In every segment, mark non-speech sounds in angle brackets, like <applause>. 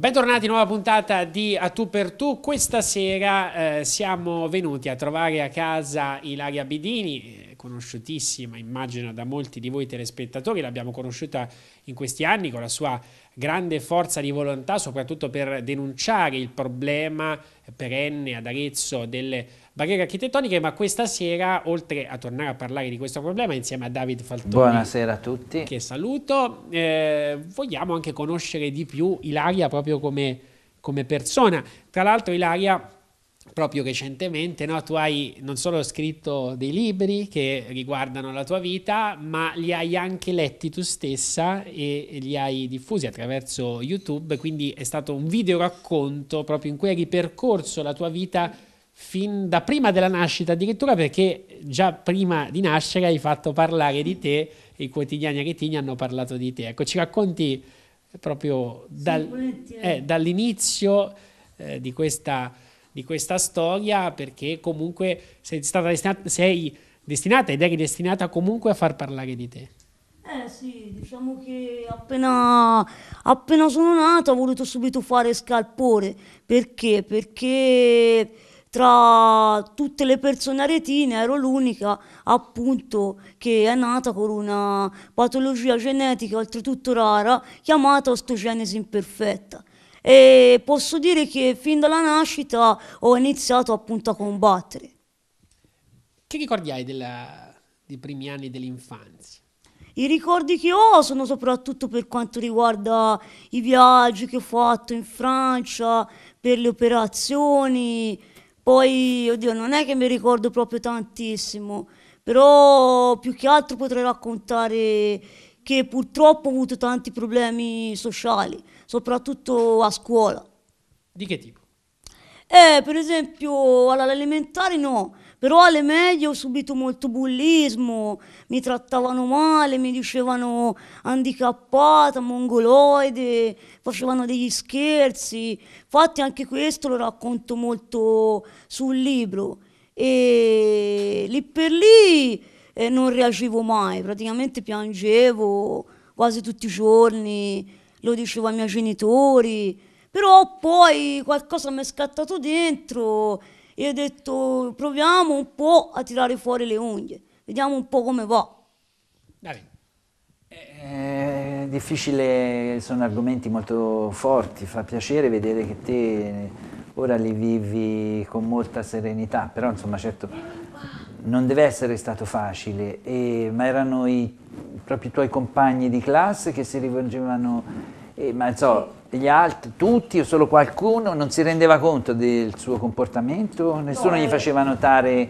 Bentornati, nuova puntata di A Tu per Tu. Questa sera eh, siamo venuti a trovare a casa Ilaria Bidini, eh, conosciutissima immagino da molti di voi telespettatori, l'abbiamo conosciuta in questi anni con la sua grande forza di volontà, soprattutto per denunciare il problema perenne ad Arezzo delle barriere architettoniche, ma questa sera, oltre a tornare a parlare di questo problema insieme a David Faltoni, buonasera a tutti, che saluto, eh, vogliamo anche conoscere di più Ilaria proprio come, come persona. Tra l'altro Ilaria proprio recentemente, no? tu hai non solo scritto dei libri che riguardano la tua vita, ma li hai anche letti tu stessa e, e li hai diffusi attraverso YouTube, quindi è stato un video racconto proprio in cui hai ripercorso la tua vita fin da prima della nascita, addirittura perché già prima di nascere hai fatto parlare di te, i quotidiani aretini hanno parlato di te. Ecco, ci racconti proprio dal, eh, dall'inizio eh, di, questa, di, questa, storia, perché comunque sei, stata destinata, sei destinata ed eri destinata comunque a far parlare di te. Eh sì, diciamo che appena, appena sono nata ho voluto subito fare scalpore. Perché? Perché tra tutte le persone aretine ero l'unica appunto che è nata con una patologia genetica oltretutto rara chiamata ostogenesi imperfetta e posso dire che fin dalla nascita ho iniziato appunto a combattere. Che ricordi hai della, dei primi anni dell'infanzia? I ricordi che ho sono soprattutto per quanto riguarda i viaggi che ho fatto in Francia, per le operazioni, poi, oddio, non è che mi ricordo proprio tantissimo, però più che altro potrei raccontare che purtroppo ho avuto tanti problemi sociali, soprattutto a scuola. Di che tipo? Eh, per esempio, all'elementare no, però alle medie ho subito molto bullismo, mi trattavano male, mi dicevano handicappata, mongoloide, facevano degli scherzi. Infatti anche questo lo racconto molto sul libro. E lì per lì eh, non reagivo mai, praticamente piangevo quasi tutti i giorni, lo dicevo ai miei genitori, però poi qualcosa mi è scattato dentro e ho detto proviamo un po' a tirare fuori le unghie, vediamo un po' come va. Dai. È difficile, sono argomenti molto forti, fa piacere vedere che te ora li vivi con molta serenità, però insomma certo non deve essere stato facile, e, ma erano i, proprio i tuoi compagni di classe che si rivolgevano, e, ma so, gli altri, tutti o solo qualcuno non si rendeva conto del suo comportamento? Nessuno no, gli eh. faceva notare?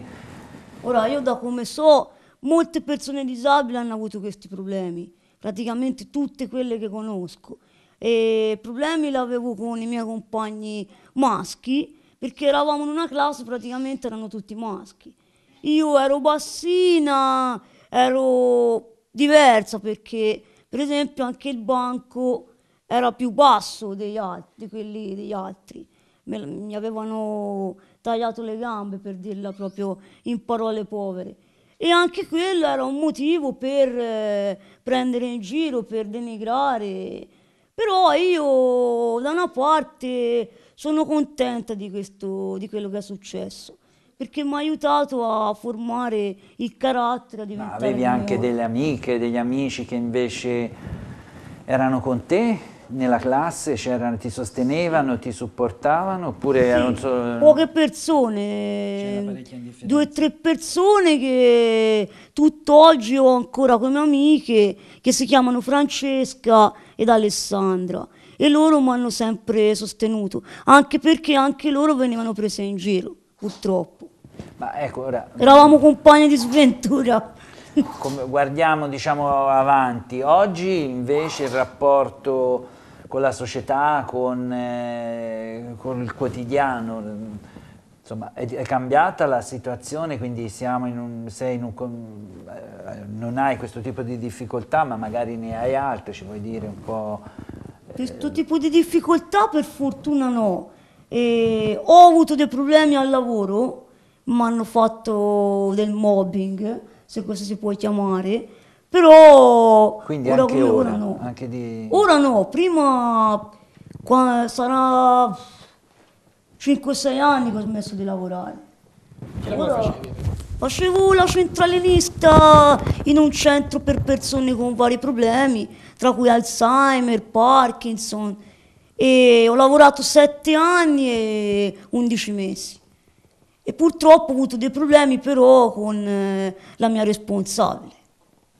Ora, io da come so, molte persone disabili hanno avuto questi problemi, praticamente tutte quelle che conosco. E problemi li avevo con i miei compagni maschi, perché eravamo in una classe, praticamente erano tutti maschi. Io ero bassina, ero diversa perché, per esempio, anche il banco era più basso degli altri, quelli degli altri. Me, mi avevano tagliato le gambe, per dirla proprio in parole povere. E anche quello era un motivo per eh, prendere in giro, per denigrare. Però io da una parte sono contenta di, questo, di quello che è successo perché mi ha aiutato a formare il carattere. Ma avevi anche delle amiche, degli amici che invece erano con te? nella classe ti sostenevano, ti supportavano oppure sì, erano solo... Poche persone, due o tre persone che tutt'oggi ho ancora come amiche che si chiamano Francesca ed Alessandra e loro mi hanno sempre sostenuto, anche perché anche loro venivano prese in giro, purtroppo. Ma ecco, ora... Eravamo compagni di sventura. Come, guardiamo diciamo avanti, oggi invece il rapporto con la società, con, eh, con il quotidiano. Insomma, è, è, cambiata la situazione, quindi siamo in un, in un, eh, non hai questo tipo di difficoltà, ma magari ne hai altre, ci vuoi dire un po'... Eh. Questo tipo di difficoltà per fortuna no. E ho avuto dei problemi al lavoro, mi hanno fatto del mobbing, se questo si può chiamare, però... Quindi ora anche ora, ora no. Anche di... Ora no, prima sarà 5-6 anni che ho smesso di lavorare. ora, Facevo la centralinista in un centro per persone con vari problemi, tra cui Alzheimer, Parkinson. E ho lavorato 7 anni e 11 mesi. E purtroppo ho avuto dei problemi però con eh, la mia responsabile.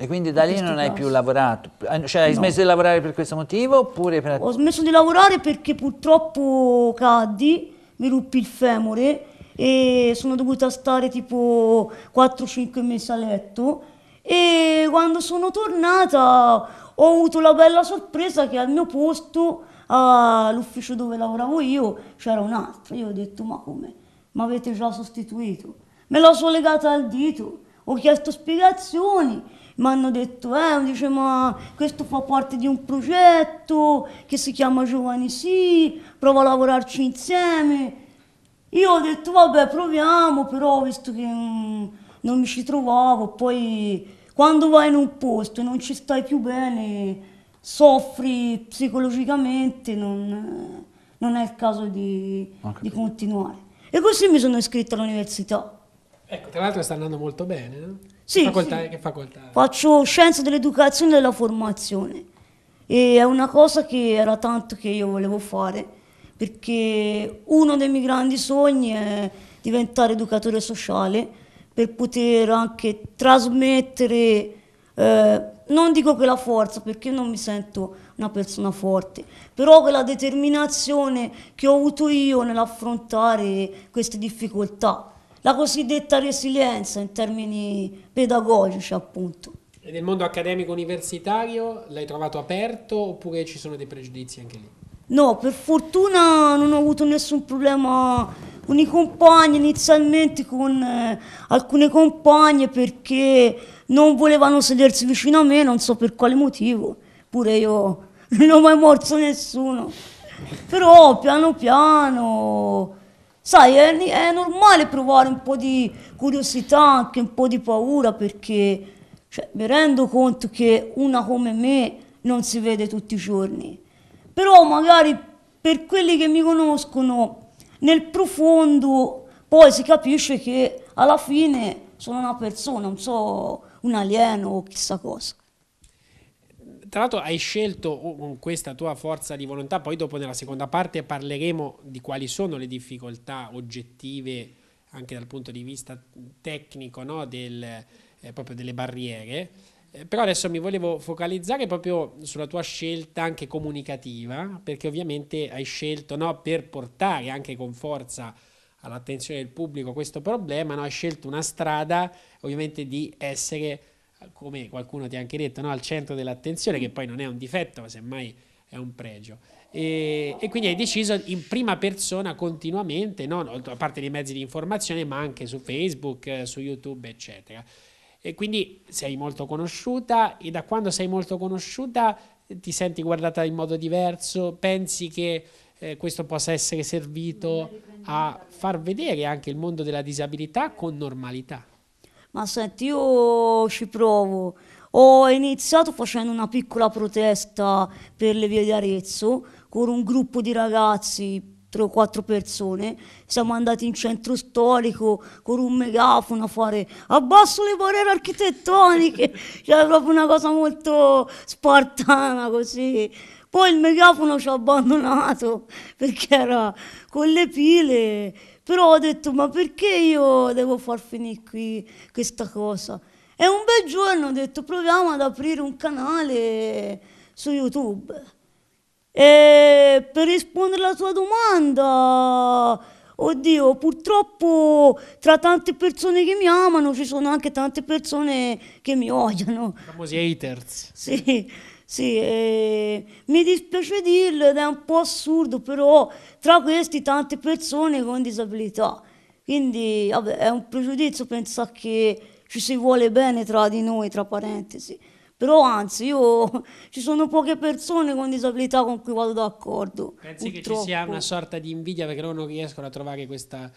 E quindi da lì non hai più lavorato? Ah, cioè hai no. smesso di lavorare per questo motivo oppure per... Ho smesso di lavorare perché purtroppo caddi, mi ruppi il femore e sono dovuta stare tipo 4-5 mesi a letto e quando sono tornata ho avuto la bella sorpresa che al mio posto, all'ufficio dove lavoravo io, c'era un altro. Io ho detto ma come? Mi avete già sostituito? Me la sono legata al dito, ho chiesto spiegazioni mi hanno detto, eh, dice, ma questo fa parte di un progetto che si chiama Giovani Sì, prova a lavorarci insieme. Io ho detto, vabbè, proviamo, però visto che mm, non mi ci trovavo, poi quando vai in un posto e non ci stai più bene, soffri psicologicamente, non, non è il caso di, di continuare. E così mi sono iscritta all'università. Ecco, tra l'altro sta andando molto bene. No? Eh? Sì, facoltà, sì. Eh, che facoltà? Faccio scienze dell'educazione e della formazione. E è una cosa che era tanto che io volevo fare, perché uno dei miei grandi sogni è diventare educatore sociale per poter anche trasmettere, eh, non dico quella forza, perché non mi sento una persona forte, però quella determinazione che ho avuto io nell'affrontare queste difficoltà la cosiddetta resilienza in termini pedagogici appunto. E nel mondo accademico universitario l'hai trovato aperto oppure ci sono dei pregiudizi anche lì? No, per fortuna non ho avuto nessun problema con i compagni, inizialmente con eh, alcune compagne perché non volevano sedersi vicino a me, non so per quale motivo, pure io non ho mai morso nessuno. Però piano piano sai, è, è, normale provare un po' di curiosità, anche un po' di paura, perché cioè, mi rendo conto che una come me non si vede tutti i giorni. Però magari per quelli che mi conoscono, nel profondo poi si capisce che alla fine sono una persona, non so, un alieno o chissà cosa tra l'altro hai scelto con questa tua forza di volontà, poi dopo nella seconda parte parleremo di quali sono le difficoltà oggettive anche dal punto di vista tecnico no? Del, eh, proprio delle barriere. Eh, però adesso mi volevo focalizzare proprio sulla tua scelta anche comunicativa, perché ovviamente hai scelto no, per portare anche con forza all'attenzione del pubblico questo problema, no? hai scelto una strada ovviamente di essere come qualcuno ti ha anche detto, no? al centro dell'attenzione, che poi non è un difetto, ma semmai è un pregio. E, e quindi hai deciso in prima persona continuamente, no? a parte dei mezzi di informazione, ma anche su Facebook, eh, su YouTube, eccetera. E quindi sei molto conosciuta e da quando sei molto conosciuta eh, ti senti guardata in modo diverso, pensi che eh, questo possa essere servito a far vedere anche il mondo della disabilità con normalità ma senti io ci provo. Ho iniziato facendo una piccola protesta per le vie di Arezzo con un gruppo di ragazzi 3 o 4 persone, siamo andati in centro storico con un megafono a fare abbasso le barriere architettoniche, <laughs> cioè proprio una cosa molto spartana così. Poi il megafono ci ha abbandonato <laughs> perché era con le pile però ho detto, ma perché io devo far finire qui questa cosa? E un bel giorno ho detto, proviamo ad aprire un canale su YouTube. E per rispondere alla tua domanda, oddio, purtroppo tra tante persone che mi amano ci sono anche tante persone che mi odiano. Famosi haters. Sì. Sì, eh, mi dispiace dirlo ed è un po' assurdo, però tra questi tante persone con disabilità. Quindi vabbè, è un pregiudizio pensare che ci si vuole bene tra di noi, tra parentesi. Però anzi, io <laughs> ci sono poche persone con disabilità con cui vado d'accordo. Pensi purtroppo. che ci sia una sorta di invidia perché loro non riescono a trovare questa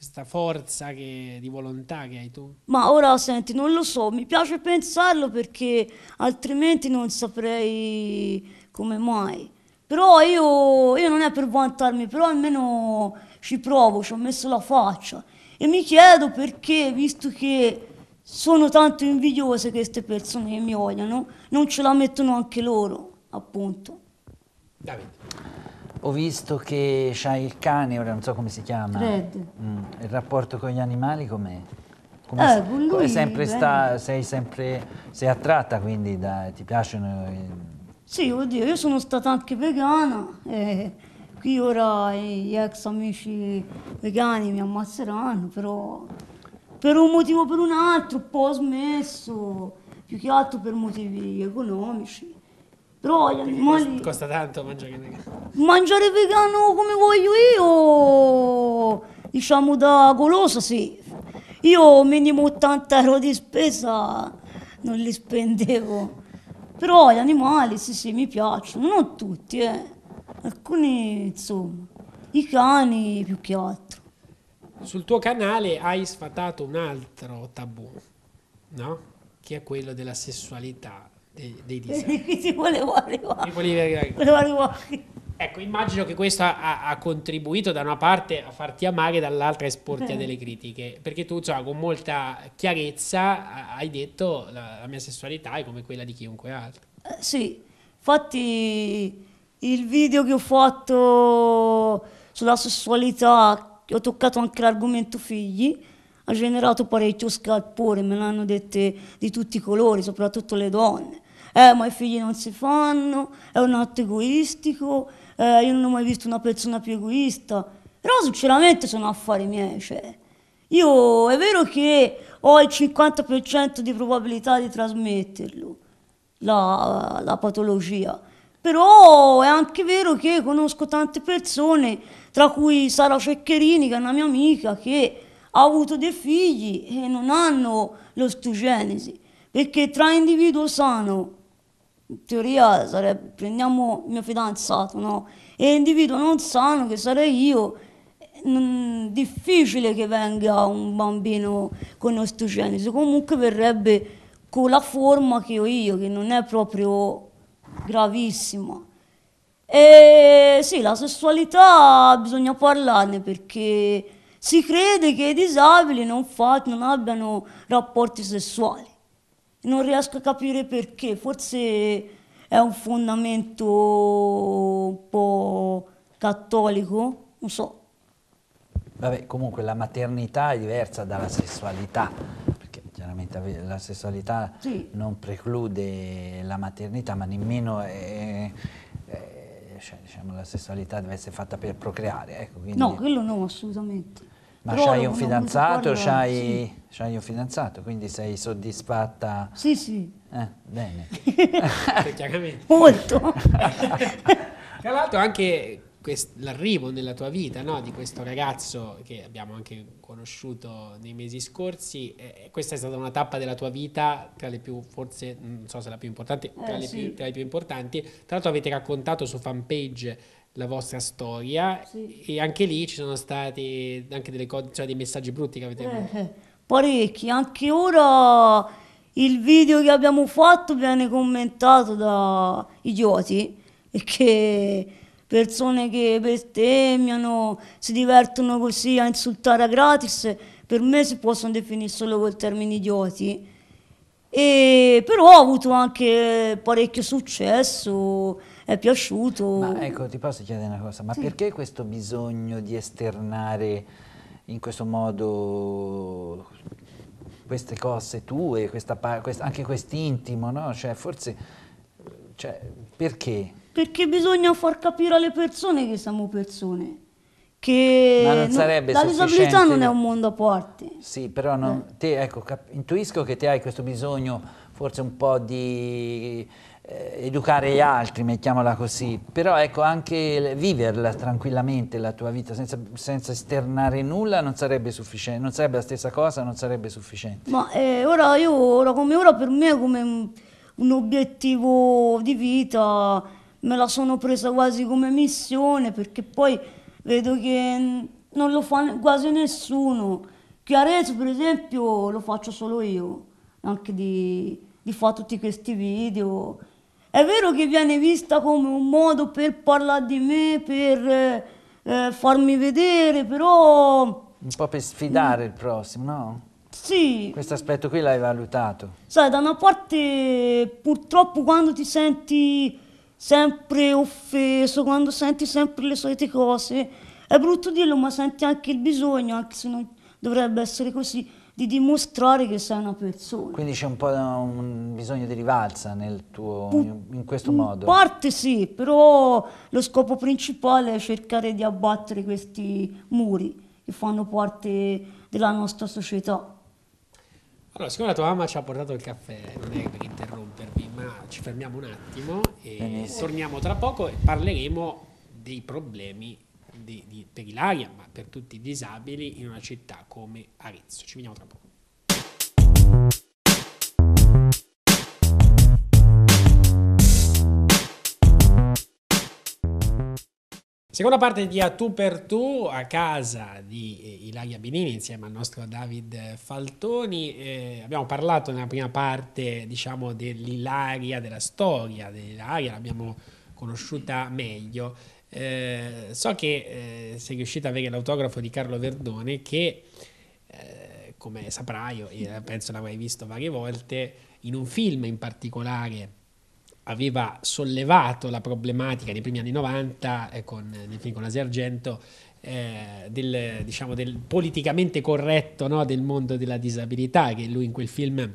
questa forza che, di volontà che hai tu? Ma ora senti, non lo so, mi piace pensarlo perché altrimenti non saprei come mai. Però io, io non è per vantarmi, però almeno ci provo, ci ho messo la faccia. E mi chiedo perché, visto che sono tanto invidiose queste persone che mi vogliono, non ce la mettono anche loro, appunto. Davide. Ho visto che c'hai il cane, ora non so come si chiama. Fred. Mm. Il rapporto con gli animali com'è? Come, eh, lui, sempre sta, sei sempre sei attratta quindi da, ti piacciono? Eh. Sì, oddio, io sono stata anche vegana. E qui ora gli ex amici vegani mi ammazzeranno, però per un motivo o per un altro, un po' ho smesso, più che altro per motivi economici. Troia, costa, costa, tanto mangiare vegano. Mangiare vegano come voglio io, diciamo da golosa sì. Io minimo 80 euro di spesa non li spendevo. Però gli animali sì sì mi piacciono, non tutti eh. Alcuni insomma, i cani più che altro. Sul tuo canale hai sfatato un altro tabù, no? Che è quello della sessualità dei, dei <laughs> disabili. Ecco, immagino che questo ha, ha, contribuito da una parte a farti amare e dall'altra a esporti eh. a delle critiche, perché tu insomma, con molta chiarezza hai detto la, la mia sessualità è come quella di chiunque altro. Eh, sì, infatti il video che ho fatto sulla sessualità, che ho toccato anche l'argomento figli, ha generato parecchio scalpore, me l'hanno dette di tutti i colori, soprattutto le donne eh, ma i figli non si fanno, è un atto egoistico, eh, io non ho mai visto una persona più egoista. Però sinceramente sono affari miei, cioè. Io è vero che ho il 50% di probabilità di trasmetterlo, la, la patologia. Però è anche vero che conosco tante persone, tra cui Sara Ceccherini, che è una mia amica, che ha avuto dei figli e non hanno l'ostogenesi, perché tra individuo sano in teoria sarebbe, prendiamo il mio fidanzato, no? E l'individuo non sanno che sarei io, non, difficile che venga un bambino con ostogenesi, comunque verrebbe con la forma che ho io, che non è proprio gravissima. E sì, la sessualità bisogna parlarne perché si crede che i disabili non, fa, non abbiano rapporti sessuali. Non riesco a capire perché, forse è un fondamento un po' cattolico, non so. Vabbè, comunque la maternità è diversa dalla sessualità, perché chiaramente la sessualità sì. non preclude la maternità, ma nemmeno è, è, cioè, diciamo, la sessualità deve essere fatta per procreare. Ecco, quindi... No, quello no, assolutamente. Ma c'hai un fidanzato, c'hai sì. un fidanzato, quindi sei soddisfatta? Sì, sì. Eh, bene. <laughs> Molto. Tra l'altro anche l'arrivo nella tua vita no, di questo ragazzo che abbiamo anche conosciuto nei mesi scorsi, eh, eh, questa è stata una tappa della tua vita tra le più, forse, non so se la più importante, tra, eh, le, sì. più, tra le più importanti. Tra l'altro avete raccontato su fanpage la vostra storia sì. e anche lì ci sono stati anche delle cose, cioè dei messaggi brutti che avete avuto. Eh, eh. parecchi, anche ora il video che abbiamo fatto viene commentato da idioti perché persone che bestemmiano, si divertono così a insultare a gratis, per me si possono definire solo col termine idioti e però ha avuto anche parecchio successo, è piaciuto. Ma ecco, ti posso chiedere una cosa, ma sì. perché questo bisogno di esternare in questo modo queste cose tue, questa, questa, anche quest'intimo, no? Cioè, forse, cioè, perché? Perché bisogna far capire alle persone che siamo persone che Ma non sarebbe non, la disabilità non è un mondo a porte. Sì, però no, eh. te, ecco, intuisco che te hai questo bisogno forse un po' di eh, educare gli altri, mettiamola così, però ecco anche viverla tranquillamente la tua vita senza, senza esternare nulla non sarebbe sufficiente, non sarebbe la stessa cosa, non sarebbe sufficiente. Ma eh, ora io, ora come ora per me è come un, un obiettivo di vita, me la sono presa quasi come missione perché poi vedo che non lo fa quasi nessuno. Qui per esempio, lo faccio solo io, anche di, di fare tutti questi video. È vero che viene vista come un modo per parlare di me, per eh, farmi vedere, però... Un po' per sfidare il prossimo, no? Sì. Questo aspetto qui l'hai valutato? Sai, da una parte purtroppo quando ti senti sempre offeso, quando senti sempre le solite cose. È brutto dirlo, ma senti anche il bisogno, anche se non dovrebbe essere così, di dimostrare che sei una persona. Quindi c'è un po' un bisogno di rivalsa nel tuo, in questo in modo? In parte sì, però lo scopo principale è cercare di abbattere questi muri che fanno parte della nostra società. Allora, siccome la tua mamma ci ha portato il caffè, non è per interrompervi, ci fermiamo un attimo e Benissimo. torniamo tra poco e parleremo dei problemi di, di, per i Laria, ma per tutti i disabili in una città come Arezzo. Ci vediamo tra poco. Seconda parte di A tu per tu a casa di eh, Ilaria Benini insieme al nostro David Faltoni. Eh, abbiamo parlato nella prima parte diciamo, dell'Ilaria, della storia dell'Ilaria, l'abbiamo conosciuta meglio. Eh, so che eh, sei riuscita a avere l'autografo di Carlo Verdone che, eh, come saprai, io eh, penso l'avrai visto varie volte, in un film in particolare aveva sollevato la problematica nei primi anni 90 eh, con, nel film con Asi Argento eh, del, diciamo, del, politicamente corretto no, del mondo della disabilità che lui in quel film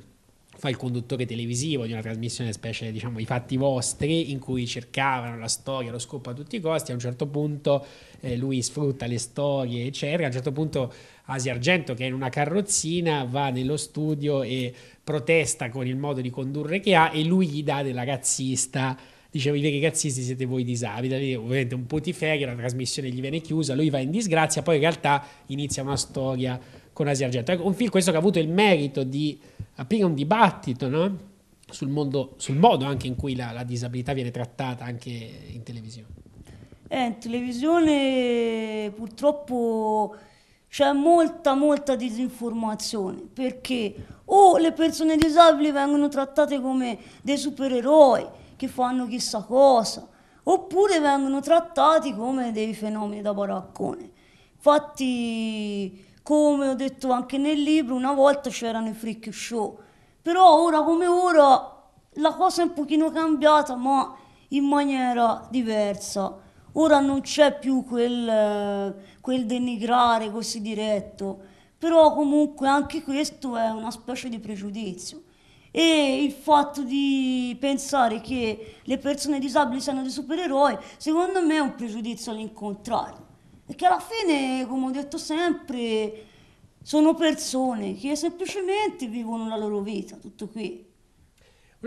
fa il conduttore televisivo di una trasmissione specie diciamo i fatti vostri in cui cercavano la storia, lo scopo a tutti i costi, a un certo punto eh, lui sfrutta le storie eccetera, a un certo punto Asia Argento che è in una carrozzina, va nello studio e protesta con il modo di condurre che ha e lui gli dà della cazzista dicevo i vecchi cazzisti siete voi disabili ovviamente un potiferi la trasmissione gli viene chiusa lui va in disgrazia poi in realtà inizia una storia con Asia Argento ecco, un film questo che ha avuto il merito di aprire un dibattito no? sul, mondo, sul, modo anche in cui la, la, disabilità viene trattata anche in televisione eh, in televisione purtroppo c'è molta molta disinformazione perché o le persone disabili vengono trattate come dei supereroi che fanno chissà cosa oppure vengono trattati come dei fenomeni da baraccone. Infatti, come ho detto anche nel libro, una volta c'erano i freak show, però ora come ora la cosa è un pochino cambiata, ma in maniera diversa. Ora non c'è più quel, quel denigrare così diretto, però comunque anche questo è una specie di pregiudizio e il fatto di pensare che le persone disabili siano dei supereroi, secondo me è un pregiudizio all'incontrario. Perché alla fine, come ho detto sempre, sono persone che semplicemente vivono la loro vita, tutto qui.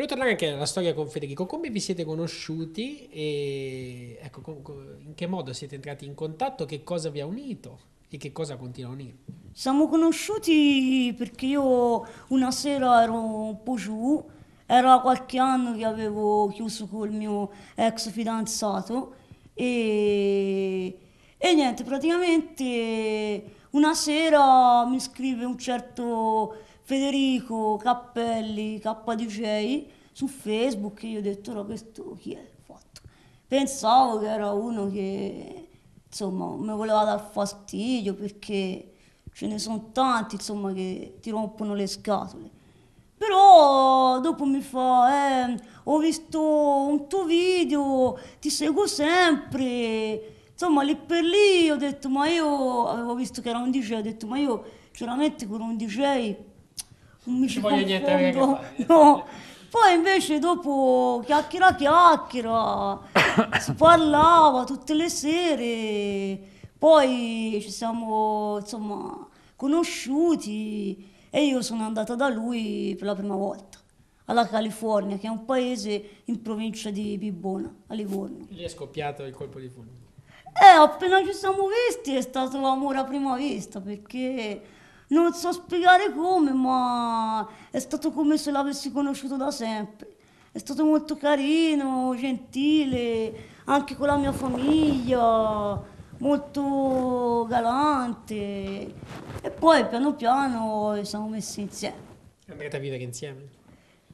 Volevo tornare anche alla storia con Federico. Come vi siete conosciuti e ecco, in che modo siete entrati in contatto? Che cosa vi ha unito? E che cosa continua a unire? Siamo conosciuti perché io una sera ero un po' giù, era qualche anno che avevo chiuso col mio ex fidanzato e, e niente, praticamente una sera mi scrive un certo Federico Cappelli KDCI su Facebook e io ho detto no questo chi è? Fatto. Pensavo che era uno che insomma mi voleva dar fastidio perché ce ne sono tanti insomma che ti rompono le scatole. Però dopo mi fa, eh, ho visto un tuo video, ti seguo sempre. Insomma, lì per lì ho detto, ma io avevo visto che era un DJ, ho detto, ma io veramente con un DJ non mi ci voglio niente fare. No. Poi invece dopo chiacchiera chiacchiera <coughs> si parlava tutte le sere, poi ci siamo insomma conosciuti e io sono andata da lui per la prima volta alla California, che è un paese in provincia di Bibbona, a Livorno. Lì è scoppiato il colpo di fulmine. Eh, appena ci siamo visti è stato l'amore a prima vista, perché non so spiegare come, ma è stato come se l'avessi conosciuto da sempre. È stato molto carino, gentile, anche con la mia famiglia, molto galante. E poi piano piano ci siamo messi insieme. E andrete a vivere insieme?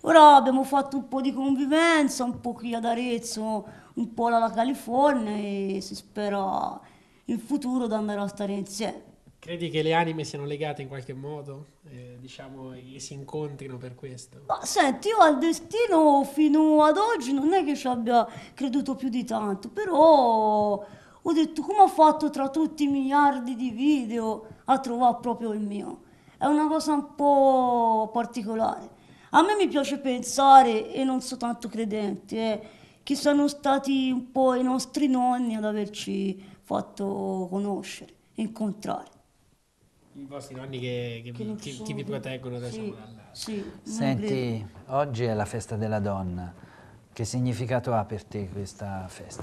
Ora abbiamo fatto un po' di convivenza, un po' qui ad Arezzo, un po' alla California e si spera in futuro di andare a stare insieme. Credi che le anime siano legate in qualche modo, eh, diciamo, e si incontrino per questo? Ma senti, io al destino fino ad oggi non è che ci abbia creduto più di tanto, però ho detto come ho fatto tra tutti i miliardi di video a trovare proprio il mio. È una cosa un po' particolare. A me mi piace pensare, e non soltanto credenti, eh, che sono stati un po' i nostri nonni ad averci fatto conoscere, incontrare i vostri nonni che, che, che, vi, che, che vi proteggono da sì, sì, Senti, oggi è la festa della donna. Che significato ha per te questa festa?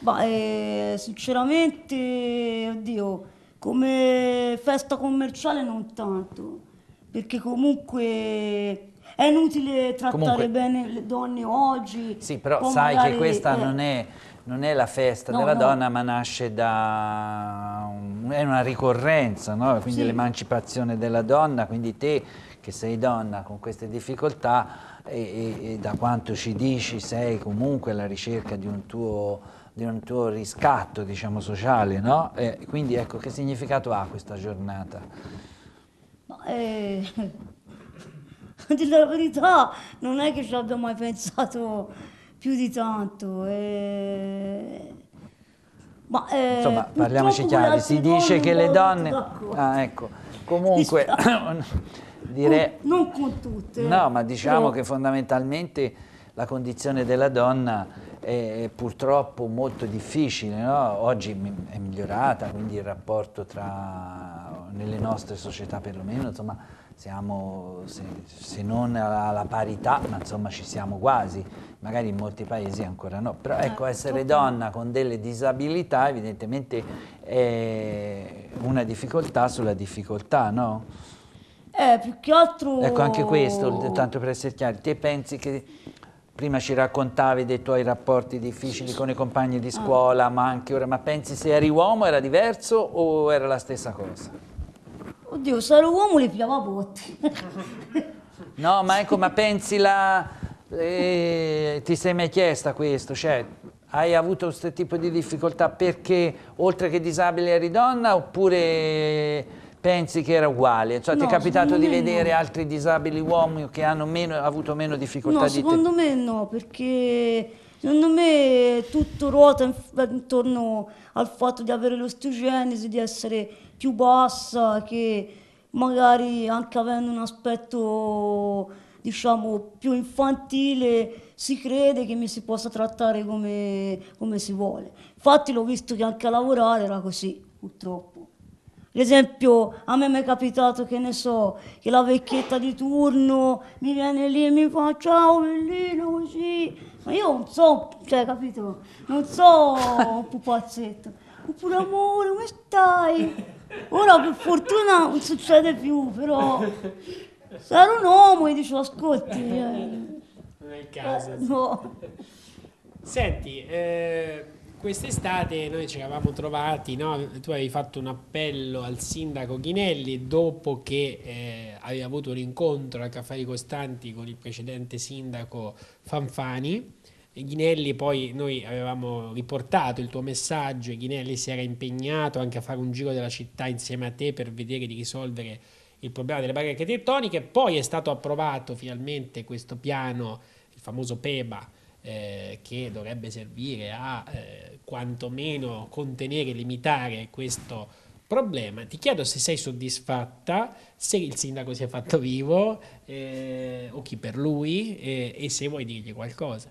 Beh, eh, sinceramente, oddio, come festa commerciale non tanto, perché comunque è inutile trattare Comunque, bene le donne oggi. Sì, però sai che questa eh, non è non è la festa no, della no. donna ma nasce da un, è una ricorrenza, no? quindi sì. l'emancipazione della donna, quindi te che sei donna con queste difficoltà e, e, e, da quanto ci dici sei comunque alla ricerca di un tuo, di un tuo riscatto diciamo, sociale, no? E quindi ecco che significato ha questa giornata? No, eh, di la verità non è che ci abbia mai pensato più di tanto. E... Ma, eh, Insomma, parliamoci chiaro, si dice che le donne... Ah, ecco, comunque... <laughs> dire... Con, non con tutte. No, ma diciamo però... che fondamentalmente la condizione della donna è purtroppo molto difficile, no? oggi è migliorata, quindi il rapporto tra, nelle nostre società perlomeno, insomma, siamo se, se, non alla parità, ma insomma ci siamo quasi, magari in molti paesi ancora no, però ecco ah, essere donna con delle disabilità evidentemente è una difficoltà sulla difficoltà, no? Eh, più che altro... Ecco anche questo, tanto per essere chiari, te pensi che prima ci raccontavi dei tuoi rapporti difficili con i compagni di ah. scuola, ah. ma anche ora, ma pensi se eri uomo era diverso o era la stessa cosa? Oddio, sarò uomo le piava botte. no, ma ecco, ma pensi la... Eh, ti sei mai chiesta questo, cioè hai avuto questo tipo di difficoltà perché oltre che disabile eri donna oppure pensi che era uguale? Cioè no, ti è capitato di vedere no. altri disabili uomini che hanno meno, avuto meno difficoltà no, di te? No, secondo me no, perché secondo me tutto ruota intorno al fatto di avere l'osteogenesi, di essere più bassa, che magari anche avendo un aspetto diciamo più infantile si crede che mi si possa trattare come, come si vuole. Infatti l'ho visto che anche a lavorare era così, purtroppo. Ad esempio, a me mi è capitato che ne so, che la vecchietta di turno mi viene lì e mi fa ciao bellino così. Ma io non so, cioè, capito? Non so un <laughs> pupazzetto. Oppure amore, come stai? Ora per fortuna non succede più, però sarò un uomo e dicevo ascolti. Eh. Non è il caso. Eh, no. Senti, eh, quest'estate noi ci eravamo trovati, no? tu avevi fatto un appello al sindaco Ghinelli dopo che eh, avevi avuto un incontro al Caffè di Costanti con il precedente sindaco Fanfani Ghinelli poi noi avevamo riportato il tuo messaggio e Ghinelli si era impegnato anche a fare un giro della città insieme a te per vedere di risolvere il problema delle barriere architettoniche, poi è stato approvato finalmente questo piano, il famoso PEBA, eh, che dovrebbe servire a eh, quantomeno contenere e limitare questo problema. Ti chiedo se sei soddisfatta, se il sindaco si è fatto vivo eh, o chi per lui eh, e se vuoi dirgli qualcosa.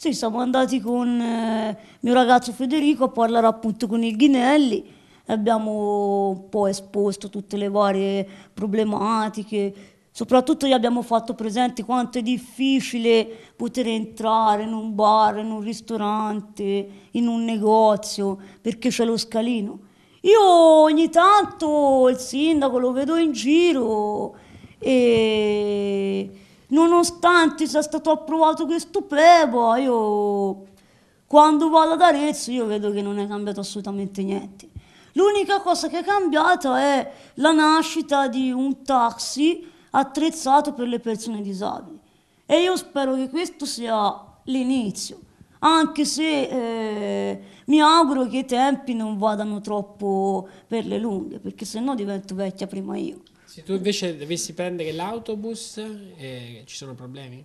Sì, siamo andati con il eh, mio ragazzo Federico a parlare appunto con il Ghinelli abbiamo un po' esposto tutte le varie problematiche, soprattutto gli abbiamo fatto presente quanto è difficile poter entrare in un bar, in un ristorante, in un negozio, perché c'è lo scalino. Io ogni tanto il sindaco lo vedo in giro e Nonostante sia stato approvato questo plebo, io quando vado ad Arezzo io vedo che non è cambiato assolutamente niente. L'unica cosa che è cambiata è la nascita di un taxi attrezzato per le persone disabili. E io spero che questo sia l'inizio, anche se eh, mi auguro che i tempi non vadano troppo per le lunghe, perché sennò divento vecchia prima io. Se tu invece dovessi prendere l'autobus, eh, ci sono problemi?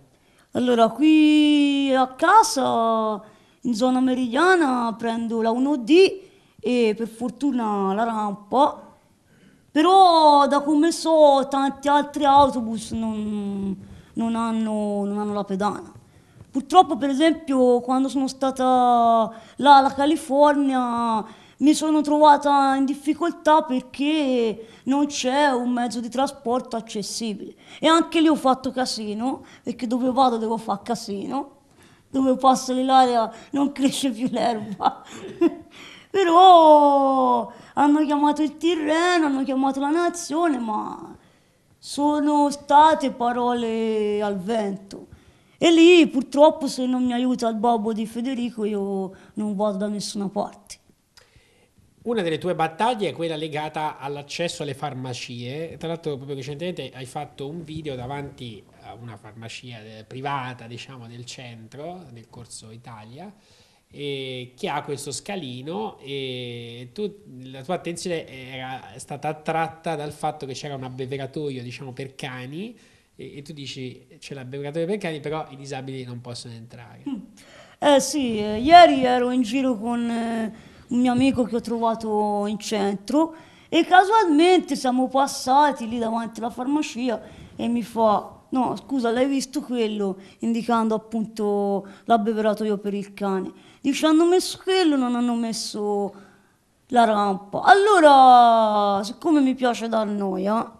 Allora, qui a casa, in zona meridiana, prendo la 1D e per fortuna la rampa. Però da come so tanti altri autobus non, non, hanno, non hanno la pedana. Purtroppo per esempio quando sono stata là alla California mi sono trovata in difficoltà perché non c'è un mezzo di trasporto accessibile. E anche lì ho fatto casino, perché dove vado devo fare casino, dove passa l'aria non cresce più l'erba. <laughs> Però hanno chiamato il Tirreno, hanno chiamato la nazione, ma sono state parole al vento. E lì purtroppo se non mi aiuta il babbo di Federico io non vado da nessuna parte. Una delle tue battaglie è quella legata all'accesso alle farmacie. Tra l'altro, proprio recentemente hai fatto un video davanti a una farmacia eh, privata, diciamo, del centro, del corso Italia, eh, che ha questo scalino e tu, la tua attenzione era stata attratta dal fatto che c'era un abbeveratoio, diciamo, per cani e, e tu dici c'è l'abbeveratoio per cani, però i disabili non possono entrare. Mm. Eh sì, eh, ieri ero in giro con... Eh un mio amico che ho trovato in centro e casualmente siamo passati lì davanti alla farmacia e mi fa no scusa l'hai visto quello indicando appunto l'abbeveratoio per il cane dice hanno messo quello non hanno messo la rampa allora siccome mi piace dar noia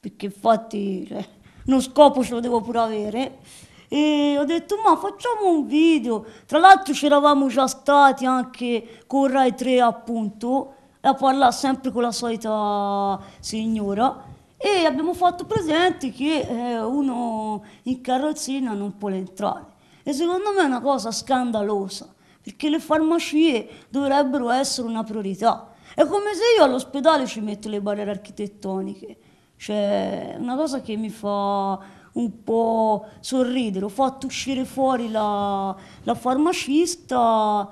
perché infatti cioè, uno scopo ce lo devo pure avere e ho detto ma facciamo un video. Tra l'altro c'eravamo già stati anche con Rai 3 appunto, a parlare sempre con la solita signora e abbiamo fatto presente che eh, uno in carrozzina non può entrare. E secondo me è una cosa scandalosa, perché le farmacie dovrebbero essere una priorità. È come se io all'ospedale ci metto le barriere architettoniche. Cioè, una cosa che mi fa un po' sorridere, ho fatto uscire fuori la, la farmacista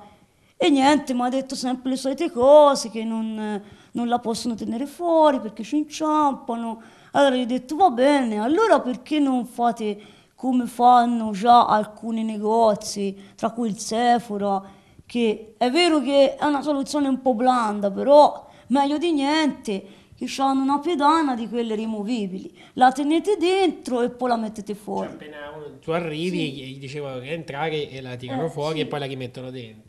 e niente, mi ha detto sempre le solite cose, che non, non la possono tenere fuori perché ci inciampano. Allora gli ho detto va bene, allora perché non fate come fanno già alcuni negozi, tra cui il Sephora, che è vero che è una soluzione un po' blanda, però meglio di niente che hanno una pedana di quelle rimovibili, la tenete dentro e poi la mettete fuori. Cioè, appena uno, tu arrivi, sì. gli dicevano che entrare e la tirano eh, fuori sì. e poi la rimettono dentro.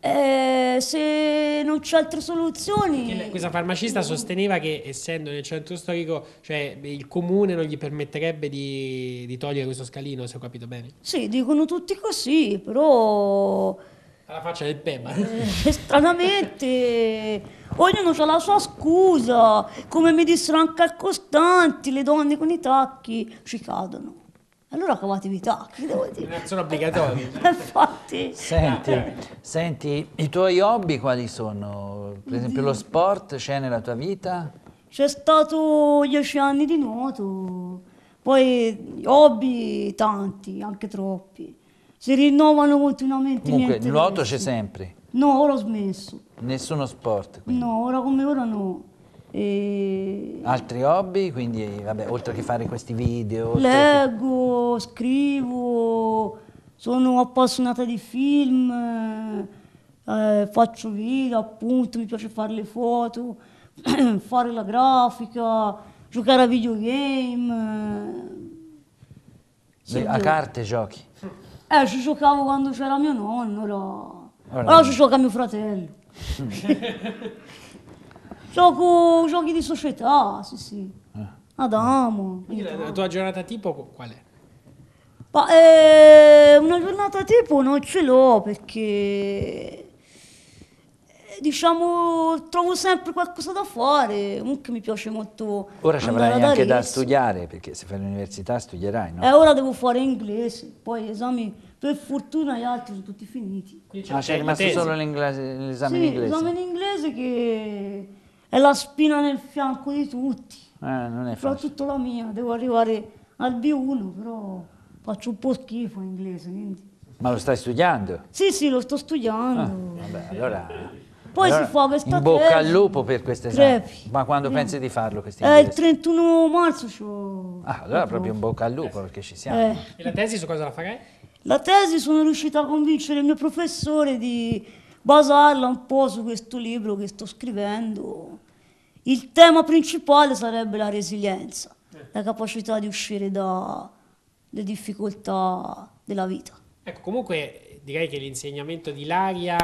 Eh, se non c'è altre soluzioni. Perché questa farmacista sosteneva che essendo nel centro storico, cioè il comune non gli permetterebbe di, di togliere questo scalino, se ho capito bene. Sì, dicono tutti così, però alla faccia del Pema. Eh, eh, stranamente, ognuno ha la sua scusa, come mi dissero anche a Costanti, le donne con i tacchi ci cadono. Allora cavatevi i tacchi, devo dire. Non sono obbligatori. <laughs> Infatti. Senti, eh. senti, i tuoi hobby quali sono? Per esempio lo sport c'è nella tua vita? C'è stato dieci anni di nuoto, poi hobby tanti, anche troppi si rinnovano continuamente. Comunque, il nuoto c'è sempre? No, ora ho smesso. Nessuno sport? Quindi. No, ora come ora no. E... Altri hobby? Quindi, vabbè, oltre che fare questi video? Leggo, che... scrivo, sono appassionata di film, eh, faccio video, appunto, mi piace fare le foto, <clears throat> fare la grafica, giocare a videogame. Sì, a carte giochi? Eh, ci giocavo quando c'era mio nonno, no. allora, allora ci gioca mio fratello. Mm. <laughs> Gioco giochi di società, sì sì. Eh. Adamo. Quindi la, la, tua giornata tipo qual è? Ma, eh, una giornata tipo non ce l'ho perché diciamo, trovo sempre qualcosa da fare, comunque mi piace molto Ora ci avrai anche da studiare, perché se fai l'università studierai, no? E eh, ora devo fare inglese, poi gli esami, per fortuna gli altri sono tutti finiti. Ma c'è rimasto solo l'esame sì, in inglese? l'esame in inglese che è la spina nel fianco di tutti. Eh, non è facile. Soprattutto la mia, devo arrivare al B1, però faccio un po' schifo in inglese, quindi... Ma lo stai studiando? Sì, sì, lo sto studiando. Ah, vabbè, allora poi allora, si fa questa In bocca al lupo per questo esame. Ma quando crepi. pensi di farlo? Eh, il 31 marzo c'ho... Ah, allora proprio in bocca al lupo perché ci siamo. Eh. E la tesi su cosa la farai? La tesi sono riuscita a convincere il mio professore di basarla un po' su questo libro che sto scrivendo. Il tema principale sarebbe la resilienza, eh. la capacità di uscire dalle difficoltà della vita. Ecco, comunque direi che l'insegnamento di Laria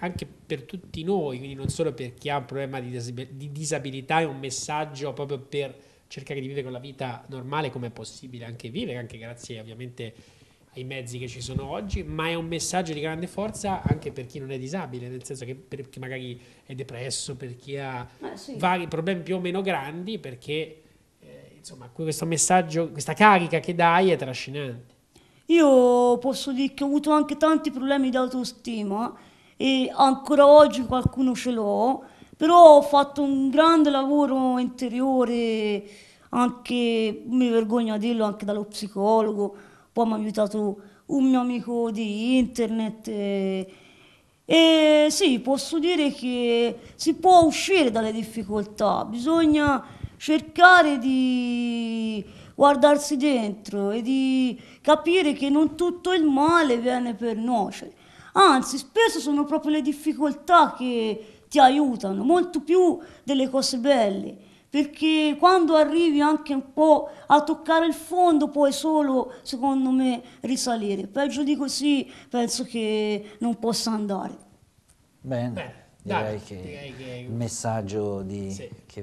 anche per tutti noi, quindi non solo per chi ha un problema di disabilità, è un messaggio proprio per cercare di vivere con la vita normale come è possibile anche vivere, anche grazie ovviamente ai mezzi che ci sono oggi, ma è un messaggio di grande forza anche per chi non è disabile, nel senso che per chi magari è depresso, per chi ha sì. vari problemi più o meno grandi, perché eh, insomma questo messaggio, questa carica che dai è trascinante. Io posso dire che ho avuto anche tanti problemi di autostima e ancora oggi qualcuno ce l'ho, però ho fatto un grande lavoro interiore, anche, mi vergogno a dirlo, anche dallo psicologo, poi mi ha aiutato un mio amico di internet. E, eh. e sì, posso dire che si può uscire dalle difficoltà, bisogna cercare di guardarsi dentro e di capire che non tutto il male viene per nuocere. Cioè, Anzi, spesso sono proprio le difficoltà che ti aiutano, molto più delle cose belle, perché quando arrivi anche un po' a toccare il fondo puoi solo, secondo me, risalire. Peggio di così penso che non possa andare. Bene, Beh, direi, dai, che direi, che il messaggio di... Sì. Che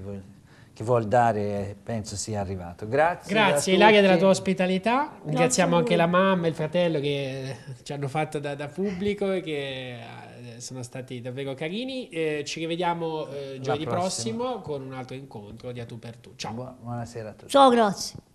che vuol dare penso sia arrivato. Grazie. Grazie Ilaria della tua ospitalità, Grazie ringraziamo anche la mamma e il fratello che eh, ci hanno fatto da, da pubblico e che eh, sono stati davvero carini. Eh, ci rivediamo eh, giovedì prossimo con un altro incontro di A Tu per Tu. Ciao. Buonasera a tutti. Ciao, grazie.